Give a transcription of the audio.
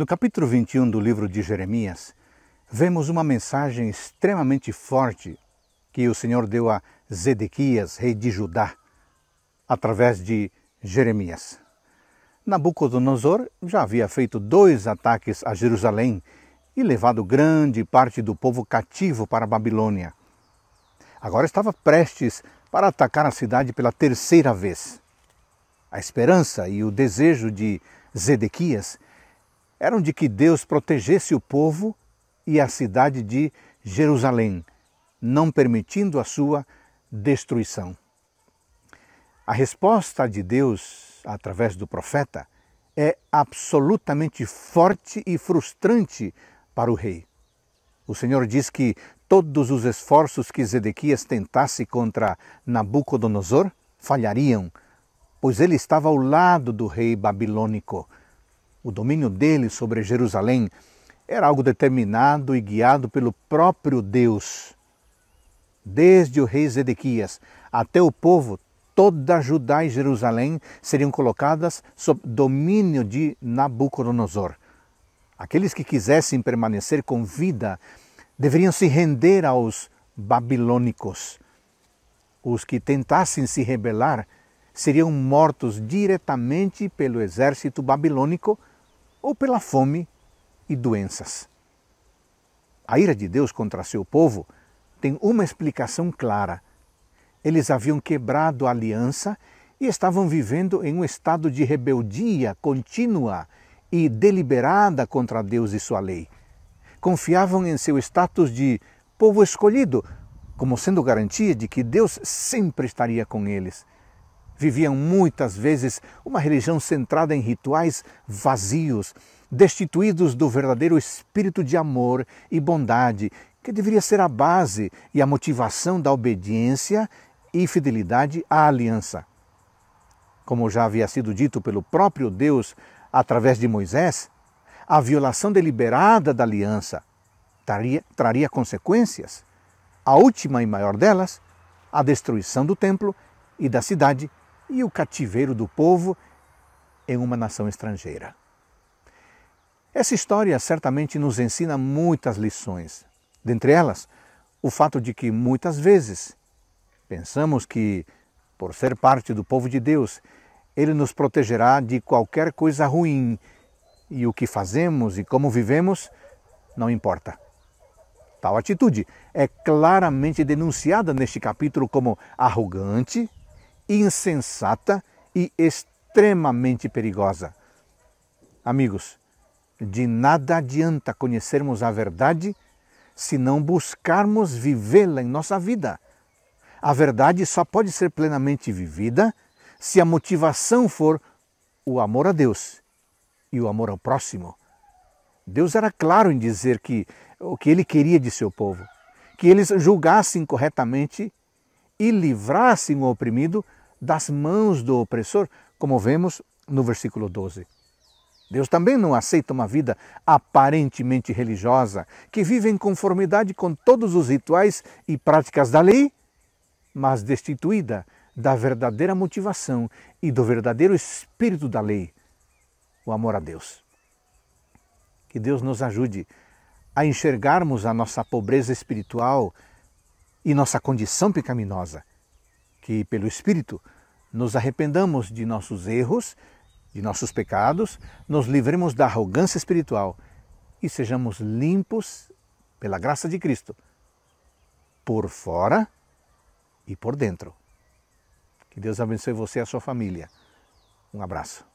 No capítulo 21 do livro de Jeremias, vemos uma mensagem extremamente forte que o Senhor deu a Zedequias, rei de Judá, através de Jeremias. Nabucodonosor já havia feito dois ataques a Jerusalém e levado grande parte do povo cativo para a Babilônia. Agora estava prestes para atacar a cidade pela terceira vez. A esperança e o desejo de Zedequias eram de que Deus protegesse o povo e a cidade de Jerusalém, não permitindo a sua destruição. A resposta de Deus, através do profeta, é absolutamente forte e frustrante para o rei. O Senhor diz que todos os esforços que Zedequias tentasse contra Nabucodonosor falhariam, pois ele estava ao lado do rei babilônico o domínio dele sobre Jerusalém, era algo determinado e guiado pelo próprio Deus. Desde o rei Zedequias até o povo, toda Judá e Jerusalém seriam colocadas sob domínio de Nabucodonosor. Aqueles que quisessem permanecer com vida deveriam se render aos babilônicos. Os que tentassem se rebelar seriam mortos diretamente pelo exército babilônico ou pela fome e doenças. A ira de Deus contra seu povo tem uma explicação clara. Eles haviam quebrado a aliança e estavam vivendo em um estado de rebeldia contínua e deliberada contra Deus e sua lei. Confiavam em seu status de povo escolhido, como sendo garantia de que Deus sempre estaria com eles viviam muitas vezes uma religião centrada em rituais vazios, destituídos do verdadeiro espírito de amor e bondade, que deveria ser a base e a motivação da obediência e fidelidade à aliança. Como já havia sido dito pelo próprio Deus através de Moisés, a violação deliberada da aliança traria, traria consequências. A última e maior delas, a destruição do templo e da cidade e o cativeiro do povo em uma nação estrangeira. Essa história certamente nos ensina muitas lições. Dentre elas, o fato de que muitas vezes pensamos que, por ser parte do povo de Deus, ele nos protegerá de qualquer coisa ruim e o que fazemos e como vivemos não importa. Tal atitude é claramente denunciada neste capítulo como arrogante, insensata e extremamente perigosa. Amigos, de nada adianta conhecermos a verdade se não buscarmos vivê-la em nossa vida. A verdade só pode ser plenamente vivida se a motivação for o amor a Deus e o amor ao próximo. Deus era claro em dizer que o que ele queria de seu povo, que eles julgassem corretamente e livrassem o oprimido das mãos do opressor, como vemos no versículo 12. Deus também não aceita uma vida aparentemente religiosa, que vive em conformidade com todos os rituais e práticas da lei, mas destituída da verdadeira motivação e do verdadeiro espírito da lei, o amor a Deus. Que Deus nos ajude a enxergarmos a nossa pobreza espiritual e nossa condição pecaminosa que pelo Espírito nos arrependamos de nossos erros, de nossos pecados, nos livremos da arrogância espiritual e sejamos limpos pela graça de Cristo, por fora e por dentro. Que Deus abençoe você e a sua família. Um abraço.